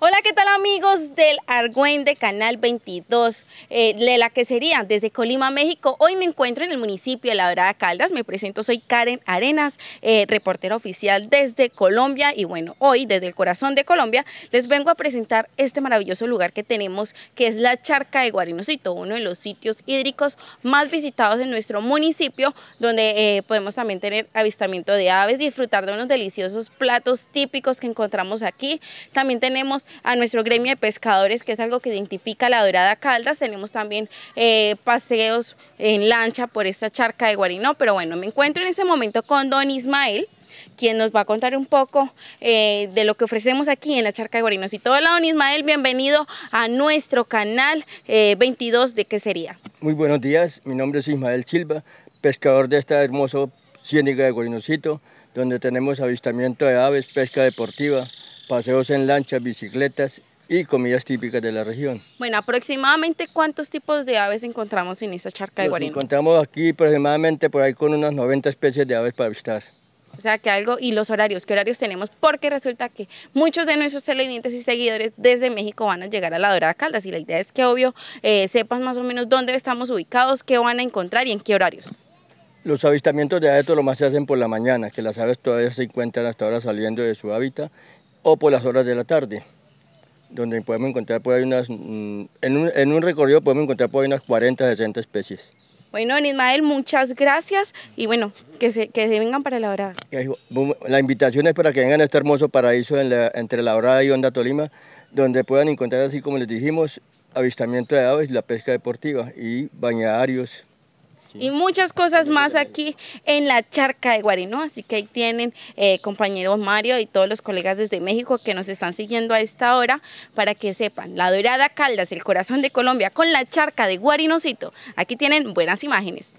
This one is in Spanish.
Hola, ¿qué tal amigos del de Canal 22, eh, de la que sería desde Colima, México? Hoy me encuentro en el municipio de La Dorada Caldas, me presento, soy Karen Arenas, eh, reportera oficial desde Colombia y bueno, hoy desde el corazón de Colombia les vengo a presentar este maravilloso lugar que tenemos que es la Charca de Guarinosito, uno de los sitios hídricos más visitados en nuestro municipio, donde eh, podemos también tener avistamiento de aves, disfrutar de unos deliciosos platos típicos que encontramos aquí, también tenemos a nuestro gremio de pescadores, que es algo que identifica la Dorada Caldas. Tenemos también eh, paseos en lancha por esta charca de Guarino, Pero bueno, me encuentro en este momento con don Ismael quien nos va a contar un poco eh, de lo que ofrecemos aquí en la Charca de Guarino. Y todo el don Ismael, bienvenido a nuestro canal 22 eh, de sería Muy buenos días, mi nombre es Ismael Silva, pescador de esta hermosa ciénaga de Guarinocito, donde tenemos avistamiento de aves, pesca deportiva, paseos en lanchas, bicicletas y comidas típicas de la región. Bueno, aproximadamente cuántos tipos de aves encontramos en esa charca de Guarino? Los encontramos aquí aproximadamente por ahí con unas 90 especies de aves para avistar. O sea, que algo, y los horarios, ¿qué horarios tenemos? Porque resulta que muchos de nuestros televidentes y seguidores desde México van a llegar a la Dorada Caldas y la idea es que, obvio, eh, sepas más o menos dónde estamos ubicados, qué van a encontrar y en qué horarios. Los avistamientos de aves lo más se hacen por la mañana, que las aves todavía se encuentran hasta ahora saliendo de su hábitat o por las horas de la tarde, donde podemos encontrar unas, mm, en un, recorrido podemos encontrar unas 40, 60 especies. Bueno, Ismael, muchas gracias y bueno, que se, que vengan para La hora La invitación es para que vengan a este hermoso paraíso entre La hora y Onda Tolima, donde puedan encontrar, así como les dijimos, avistamiento de aves, la pesca deportiva y bañaderos y muchas cosas más aquí en la charca de Guarino, Así que ahí tienen eh, compañero Mario y todos los colegas desde México que nos están siguiendo a esta hora para que sepan, la Dorada Caldas, el corazón de Colombia, con la charca de Guarinocito. Aquí tienen buenas imágenes.